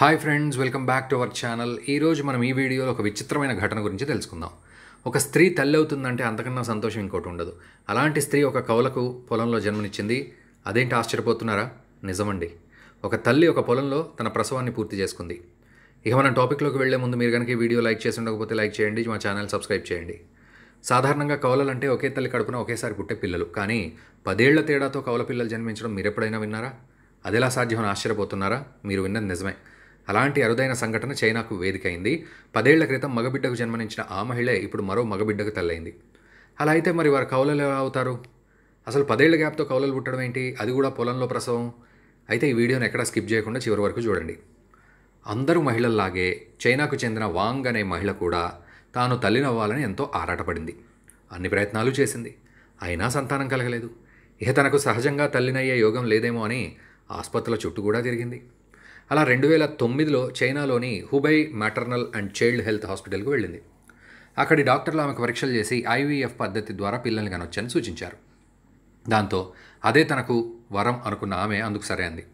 hi friends welcome back to our channel ఈరోజు మనం ఈ వీడియోలో ఒక విచిత్రమైన ఘటన గురించి తెలుసుకుందాం ఒక స్త్రీ తల్లి అవుతుందంటే అంతకన్నా సంతోషం ఇంకోటి ఉండదు అలాంటి స్త్రీ ఒక కౌలకు పొలంలో జన్మనిచ్చింది అదేంటి ఆశ్చర్యపోతున్నారా నిజమండి ఒక తల్లి ఒక పొలంలో తన ప్రసవాన్ని పూర్తి చేసుకుంది ఇక మనం టాపిక్లోకి వెళ్లే ముందు మీరు కనుక ఈ వీడియో లైక్ చేసి ఉండకపోతే లైక్ చేయండి మా ఛానల్ సబ్స్క్రైబ్ చేయండి సాధారణంగా కవలలంటే ఒకే తల్లి కడుపున ఒకేసారి పుట్టే పిల్లలు కానీ పదేళ్ల తేడాతో కవల పిల్లలు జన్మించడం మీరు ఎప్పుడైనా విన్నారా అదెలా సాధ్యమని ఆశ్చర్యపోతున్నారా మీరు విన్నది నిజమే అలాంటి అరుదైన సంఘటన చైనాకు వేదికైంది పదేళ్ల క్రితం మగబిడ్డకు జన్మనించిన ఆ మహిళే ఇప్పుడు మరో మగబిడ్డకు తల్లైంది అలా అయితే మరి వారు కౌలలు ఎలా అవుతారు అసలు పదేళ్ల గ్యాప్తో కౌలలు పుట్టడం ఏంటి అది కూడా పొలంలో ప్రసవం అయితే ఈ వీడియోని ఎక్కడా స్కిప్ చేయకుండా చివరి వరకు చూడండి అందరూ మహిళల్లాగే చైనాకు చెందిన వాంగ్ అనే మహిళ కూడా తాను తల్లినవ్వాలని ఎంతో ఆరాటపడింది అన్ని ప్రయత్నాలు చేసింది అయినా సంతానం కలగలేదు ఇక తనకు సహజంగా తల్లినయ్యే యోగం లేదేమో అని ఆసుపత్రుల చుట్టూ కూడా తిరిగింది అలా రెండు వేల తొమ్మిదిలో చైనాలోని Hubei maternal and child health హాస్పిటల్కు వెళ్ళింది అక్కడి డాక్టర్లు ఆమెకు పరీక్షలు చేసి ఐవీఎఫ్ పద్ధతి ద్వారా పిల్లల్ని కనొచ్చని సూచించారు దాంతో అదే తనకు వరం అనుకున్న ఆమె అందుకు సరే అంది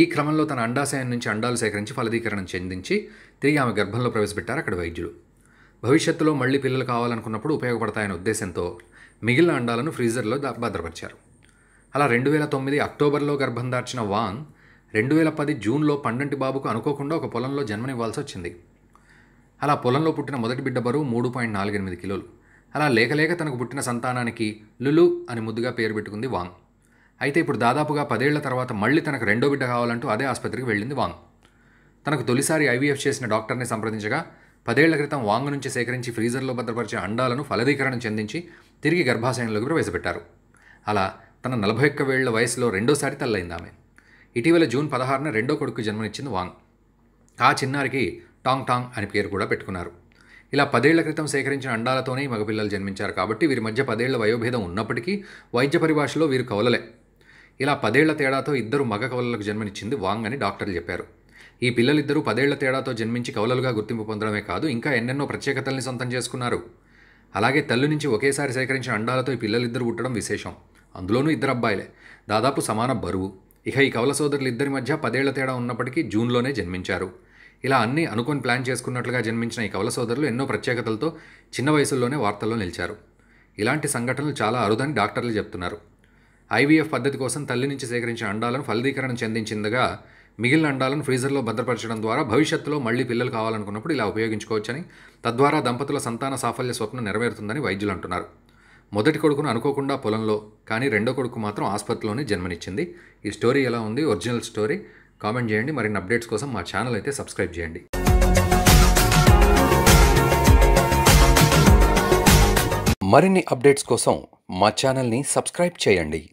ఈ క్రమంలో తన అండాశయం నుంచి అండాలు సేకరించి ఫలదీకరణం చెందించి తిరిగి ఆమె గర్భంలో ప్రవేశపెట్టారు అక్కడ వైద్యులు భవిష్యత్తులో మళ్ళీ పిల్లలు కావాలనుకున్నప్పుడు ఉపయోగపడతాయనే ఉద్దేశంతో మిగిలిన అండాలను ఫ్రీజర్లో భద్రపరిచారు అలా రెండు వేల తొమ్మిది అక్టోబర్లో గర్భం దార్చిన వాంగ్ రెండు వేల పది జూన్లో పండంటి బాబుకు అనుకోకుండా ఒక పొలంలో జన్మనివ్వాల్సి వచ్చింది అలా పొలంలో పుట్టిన మొదటి బిడ్డ బరువు మూడు పాయింట్ నాలుగు ఎనిమిది కిలోలు అలా లేకలేక తనకు పుట్టిన సంతానానికి లులు అని ముద్దుగా పేరు పెట్టుకుంది వాంగ్ అయితే ఇప్పుడు దాదాపుగా పదేళ్ల తర్వాత మళ్ళీ తనకు రెండో బిడ్డ కావాలంటూ అదే ఆసుపత్రికి వెళ్ళింది వాంగ్ తనకు తొలిసారి ఐవీఎఫ్ చేసిన డాక్టర్ని సంప్రదించగా పదేళ్ల క్రితం వాంగ్ నుంచి సేకరించి ఫ్రీజర్లో భద్రపరిచే అండాలను ఫలదీకరణం చెందించి తిరిగి గర్భాశయంలోకి ప్రవేశపెట్టారు అలా తన నలభై ఒక్క వేళ్ల వయసులో రెండోసారి తల్లైందామే ఆమె ఇటీవల జూన్ పదహారున రెండో కొడుకు జన్మనిచ్చింది వాంగ్ ఆ చిన్నారికి టాంగ్ టాంగ్ అని పేరు కూడా పెట్టుకున్నారు ఇలా పదేళ్ల క్రితం సేకరించిన అండాలతోనే మగపిల్లలు జన్మించారు కాబట్టి వీరి మధ్య పదేళ్ల వయోభేదం ఉన్నప్పటికీ వైద్య పరిభాషలో వీరు కవలలే ఇలా పదేళ్ల తేడాతో ఇద్దరు మగ కవలలకు జన్మనిచ్చింది వాంగ్ అని డాక్టర్లు చెప్పారు ఈ పిల్లలిద్దరూ పదేళ్ల తేడాతో జన్మించి కవలలుగా గుర్తింపు పొందడమే కాదు ఇంకా ఎన్నెన్నో ప్రత్యేకతల్ని సొంతం చేసుకున్నారు అలాగే తల్లి నుంచి ఒకేసారి సేకరించిన అండాలతో ఈ పిల్లలిద్దరూ పుట్టడం విశేషం అందులోనూ ఇద్దరు అబ్బాయిలే దాదాపు సమాన బరువు ఇక ఈ కవల సోదరులు ఇద్దరి మధ్య పదేళ్ల తేడా ఉన్నప్పటికీ జూన్లోనే జన్మించారు ఇలా అన్ని అనుకొని ప్లాన్ చేసుకున్నట్లుగా జన్మించిన ఈ కవల సోదరులు ఎన్నో ప్రత్యేకతలతో చిన్న వయసుల్లోనే వార్తల్లో నిలిచారు ఇలాంటి సంఘటనలు చాలా అరుదని డాక్టర్లు చెప్తున్నారు ఐవీఎఫ్ పద్ధతి కోసం తల్లి నుంచి సేకరించిన అండాలను ఫలదీకరణ చెందించిందిగా మిగిలిన అండాలను ఫ్రీజర్లో భద్రపరచడం ద్వారా భవిష్యత్తులో మళ్లీ పిల్లలు కావాలనుకున్నప్పుడు ఇలా ఉపయోగించుకోవచ్చని తద్వారా దంపతుల సంతాన సాఫల్య స్వప్నం నెరవేరుతుందని వైద్యులు అంటున్నారు మొదటి కొడుకును అనుకోకుండా పొలంలో కానీ రెండో కొడుకు మాత్రం ఆసుపత్రిలోనే జన్మనిచ్చింది ఈ స్టోరీ ఎలా ఉంది ఒరిజినల్ స్టోరీ కామెంట్ చేయండి మరిన్ని అప్డేట్స్ కోసం మా ఛానల్ అయితే సబ్స్క్రైబ్ చేయండి మరిన్ని అప్డేట్స్ కోసం మా ఛానల్ని సబ్స్క్రైబ్ చేయండి